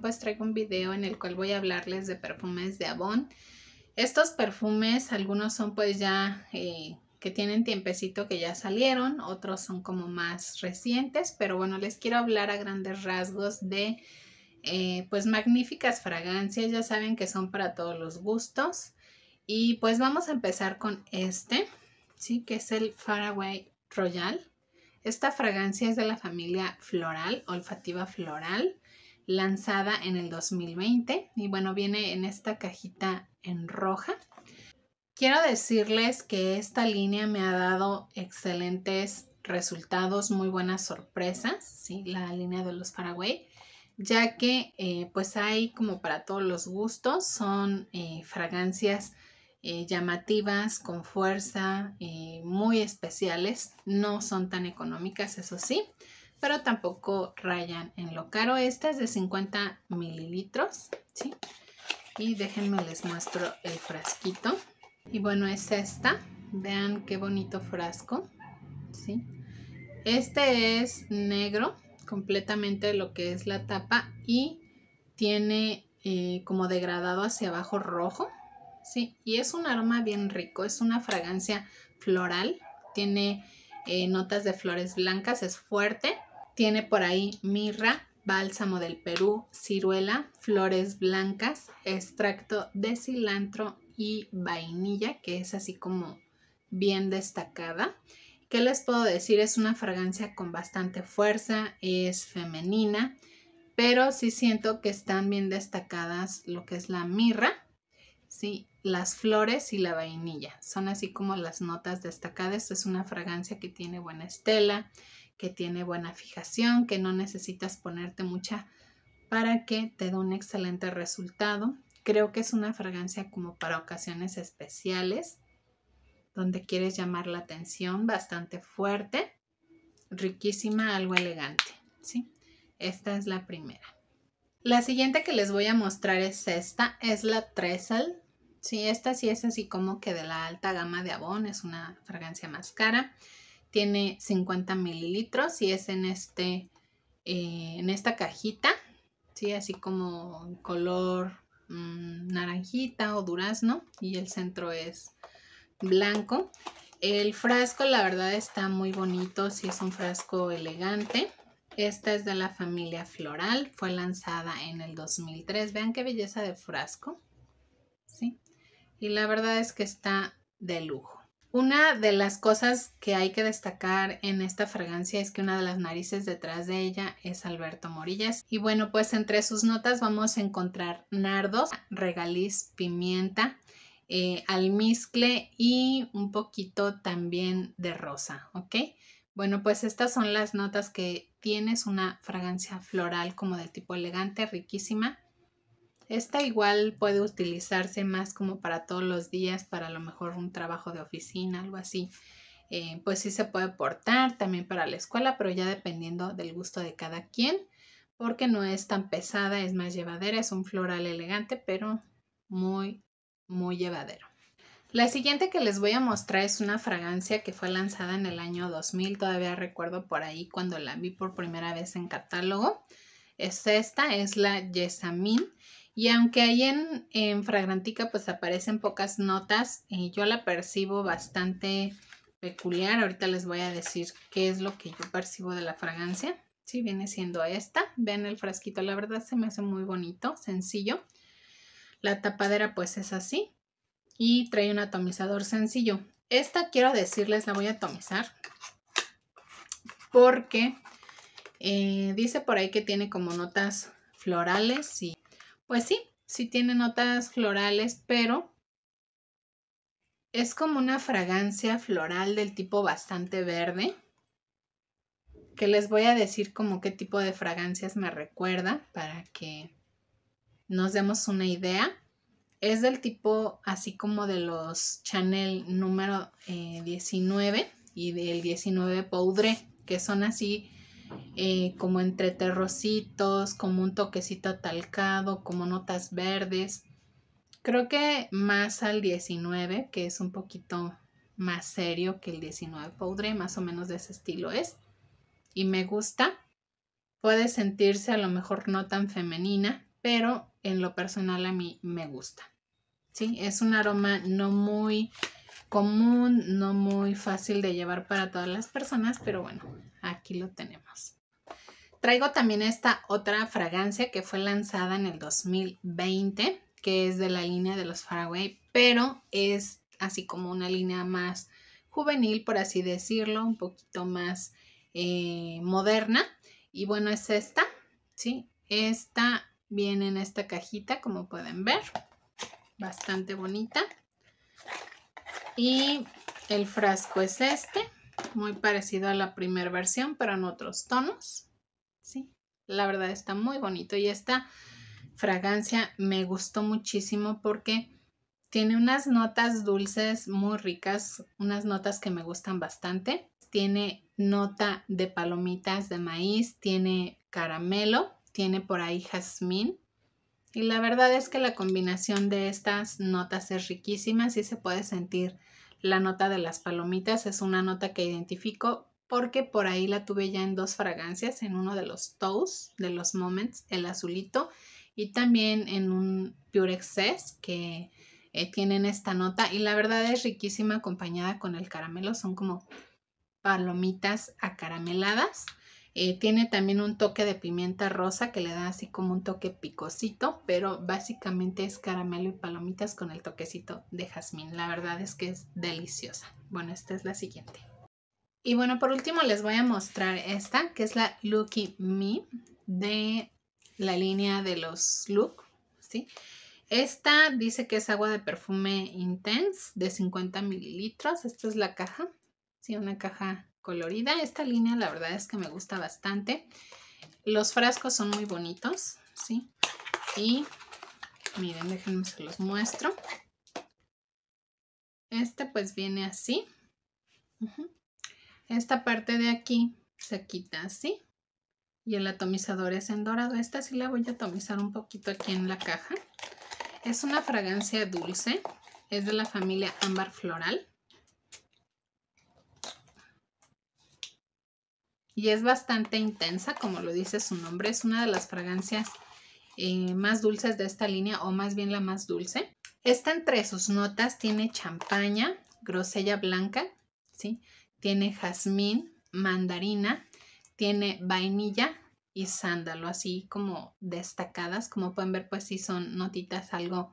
pues traigo un video en el cual voy a hablarles de perfumes de Avon. Estos perfumes, algunos son pues ya eh, que tienen tiempecito que ya salieron, otros son como más recientes, pero bueno, les quiero hablar a grandes rasgos de eh, pues magníficas fragancias, ya saben que son para todos los gustos. Y pues vamos a empezar con este, ¿sí? Que es el Faraway Royal. Esta fragancia es de la familia floral, olfativa floral lanzada en el 2020 y bueno, viene en esta cajita en roja. Quiero decirles que esta línea me ha dado excelentes resultados, muy buenas sorpresas, la línea de los Paraguay, ya que eh, pues hay como para todos los gustos, son eh, fragancias eh, llamativas, con fuerza, muy especiales, no son tan económicas, eso sí, pero tampoco rayan en lo caro. Esta es de 50 mililitros, ¿sí? Y déjenme les muestro el frasquito. Y bueno, es esta. Vean qué bonito frasco, ¿sí? Este es negro, completamente lo que es la tapa y tiene eh, como degradado hacia abajo rojo, ¿sí? Y es un aroma bien rico, es una fragancia floral, tiene eh, notas de flores blancas, es fuerte tiene por ahí mirra, bálsamo del Perú, ciruela, flores blancas, extracto de cilantro y vainilla, que es así como bien destacada. ¿Qué les puedo decir? Es una fragancia con bastante fuerza, es femenina, pero sí siento que están bien destacadas lo que es la mirra, sí, las flores y la vainilla. Son así como las notas destacadas. Es una fragancia que tiene buena estela, que tiene buena fijación, que no necesitas ponerte mucha para que te dé un excelente resultado. Creo que es una fragancia como para ocasiones especiales, donde quieres llamar la atención, bastante fuerte, riquísima, algo elegante, ¿sí? Esta es la primera. La siguiente que les voy a mostrar es esta, es la Tresal. Sí, esta sí es así como que de la alta gama de Avon, es una fragancia más cara tiene 50 mililitros y es en, este, eh, en esta cajita, ¿sí? así como color mm, naranjita o durazno y el centro es blanco. El frasco la verdad está muy bonito, sí es un frasco elegante. Esta es de la familia Floral, fue lanzada en el 2003. Vean qué belleza de frasco, Y la verdad es que está de lujo. Una de las cosas que hay que destacar en esta fragancia es que una de las narices detrás de ella es Alberto Morillas. Y bueno, pues entre sus notas vamos a encontrar nardos, regaliz, pimienta, eh, almizcle y un poquito también de rosa, ¿ok? Bueno, pues estas son las notas que tienes, una fragancia floral como de tipo elegante, riquísima. Esta igual puede utilizarse más como para todos los días, para a lo mejor un trabajo de oficina, algo así. Eh, pues sí se puede portar también para la escuela, pero ya dependiendo del gusto de cada quien, porque no es tan pesada, es más llevadera, es un floral elegante, pero muy, muy llevadero. La siguiente que les voy a mostrar es una fragancia que fue lanzada en el año 2000, todavía recuerdo por ahí cuando la vi por primera vez en catálogo. Es esta, es la Yesamine, y aunque ahí en, Fragrantica pues aparecen pocas notas, eh, yo la percibo bastante peculiar. Ahorita les voy a decir qué es lo que yo percibo de la fragancia. Sí, viene siendo esta. ven el frasquito, la verdad se me hace muy bonito, sencillo. La tapadera pues es así y trae un atomizador sencillo. Esta quiero decirles, la voy a atomizar porque eh, dice por ahí que tiene como notas florales y pues sí, sí tiene notas florales, pero es como una fragancia floral del tipo bastante verde, que les voy a decir como qué tipo de fragancias me recuerda para que nos demos una idea. Es del tipo así como de los Chanel número 19 eh, y del 19 Poudre, que son así eh, como entre como un toquecito talcado como notas verdes. Creo que más al 19, que es un poquito más serio que el 19 Poudre, más o menos de ese estilo es. Y me gusta. Puede sentirse a lo mejor no tan femenina, pero en lo personal a mí me gusta. ¿Sí? Es un aroma no muy común, no muy fácil de llevar para todas las personas, pero bueno, Aquí lo tenemos. Traigo también esta otra fragancia que fue lanzada en el 2020, que es de la línea de los Faraway, pero es así como una línea más juvenil, por así decirlo, un poquito más eh, moderna. Y bueno, es esta, ¿sí? Esta viene en esta cajita, como pueden ver, bastante bonita. Y el frasco es este muy parecido a la primera versión, pero en otros tonos. Sí, la verdad está muy bonito. Y esta fragancia me gustó muchísimo porque tiene unas notas dulces muy ricas, unas notas que me gustan bastante. Tiene nota de palomitas de maíz, tiene caramelo, tiene por ahí jazmín. Y la verdad es que la combinación de estas notas es riquísima, sí se puede sentir la nota de las palomitas es una nota que identifico porque por ahí la tuve ya en dos fragancias, en uno de los Toes, de los Moments, el azulito, y también en un Pure Excess que eh, tienen esta nota y la verdad es riquísima acompañada con el caramelo, son como palomitas acarameladas. Eh, tiene también un toque de pimienta rosa que le da así como un toque picosito, pero básicamente es caramelo y palomitas con el toquecito de jazmín. La verdad es que es deliciosa. Bueno, esta es la siguiente. Y bueno, por último les voy a mostrar esta, que es la Lucky Me de la línea de los Look, ¿sí? Esta dice que es agua de perfume Intense de 50 mililitros. Esta es la caja una caja colorida. Esta línea la verdad es que me gusta bastante. Los frascos son muy bonitos, ¿sí? Y miren, déjenme se los muestro. Este pues viene así. Esta parte de aquí se quita así. Y el atomizador es en dorado. Esta sí la voy a atomizar un poquito aquí en la caja. Es una fragancia dulce. Es de la familia ámbar floral. y es bastante intensa, como lo dice su nombre. Es una de las fragancias eh, más dulces de esta línea o más bien la más dulce. Esta entre sus notas tiene champaña, grosella blanca, ¿sí? tiene jazmín, mandarina, tiene vainilla y sándalo, así como destacadas. Como pueden ver, pues sí son notitas algo,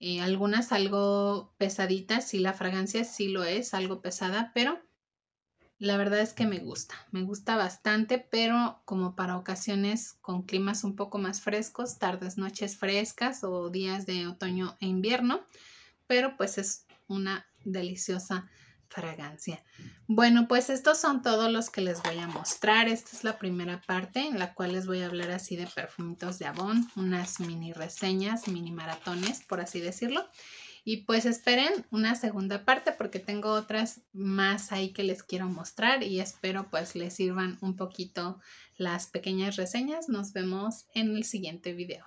eh, algunas algo pesaditas y la fragancia sí lo es, algo pesada, pero la verdad es que me gusta, me gusta bastante, pero como para ocasiones con climas un poco más frescos, tardes, noches frescas o días de otoño e invierno, pero pues es una deliciosa fragancia. Bueno, pues estos son todos los que les voy a mostrar. Esta es la primera parte en la cual les voy a hablar así de perfumitos de Avon, unas mini reseñas, mini maratones, por así decirlo. Y pues esperen una segunda parte porque tengo otras más ahí que les quiero mostrar y espero pues les sirvan un poquito las pequeñas reseñas. Nos vemos en el siguiente video.